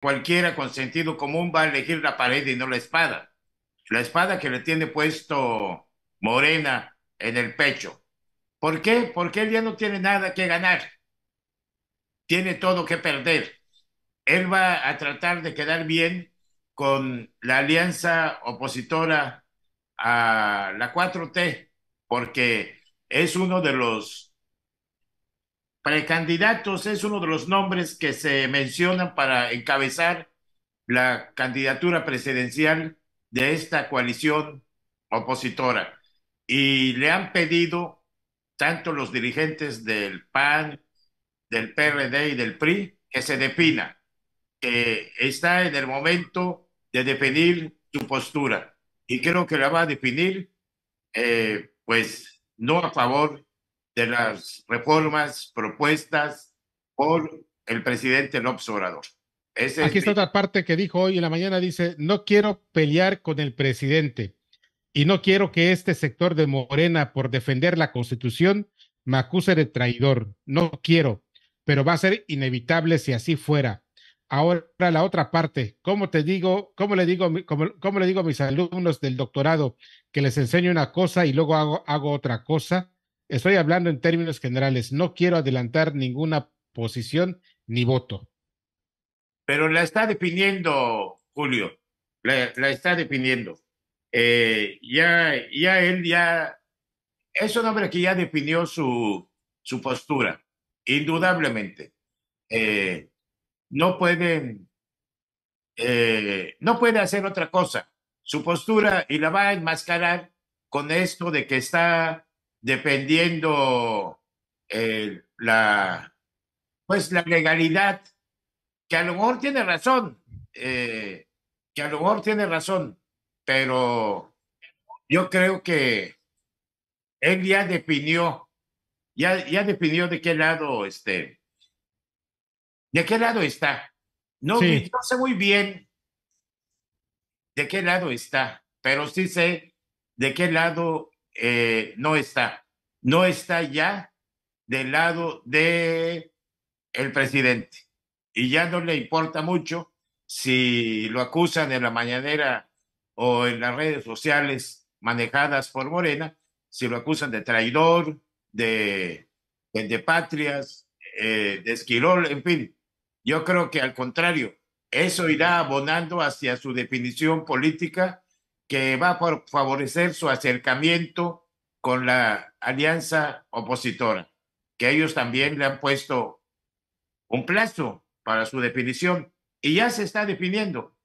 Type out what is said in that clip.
Cualquiera con sentido común va a elegir la pared y no la espada. La espada que le tiene puesto Morena en el pecho. ¿Por qué? Porque él ya no tiene nada que ganar. Tiene todo que perder. Él va a tratar de quedar bien con la alianza opositora a la 4T, porque es uno de los precandidatos es uno de los nombres que se mencionan para encabezar la candidatura presidencial de esta coalición opositora. Y le han pedido tanto los dirigentes del PAN, del PRD y del PRI que se defina, que está en el momento de definir su postura. Y creo que la va a definir, eh, pues, no a favor de las reformas propuestas por el presidente López Obrador. Aquí está otra parte que dijo hoy en la mañana, dice, no quiero pelear con el presidente y no quiero que este sector de Morena por defender la constitución me acuse de traidor. No quiero, pero va a ser inevitable si así fuera. Ahora la otra parte, ¿cómo te digo, cómo le digo, cómo, le digo a mis alumnos del doctorado que les enseño una cosa y luego hago otra cosa? Estoy hablando en términos generales. No quiero adelantar ninguna posición ni voto. Pero la está definiendo, Julio. La, está definiendo. Eh, ya, ya él ya es un hombre que ya definió su, su postura, indudablemente. Eh, no puede eh, no puede hacer otra cosa. Su postura y la va a enmascarar con esto de que está dependiendo eh, la, pues la legalidad, que a lo mejor tiene razón, eh, que a lo mejor tiene razón, pero yo creo que él ya definió, ya, ya definió de qué lado este, de qué lado está. No, no sé muy bien de qué lado está, pero sí sé de qué lado eh, no está, no está ya del lado de el presidente y ya no le importa mucho si lo acusan en la mañanera o en las redes sociales manejadas por Morena, si lo acusan de traidor, de, eh, de, de patrias, de en fin. Yo creo que al contrario, eso irá abonando hacia su definición política que va a favorecer su acercamiento con la alianza opositora, que ellos también le han puesto un plazo para su definición y ya se está definiendo.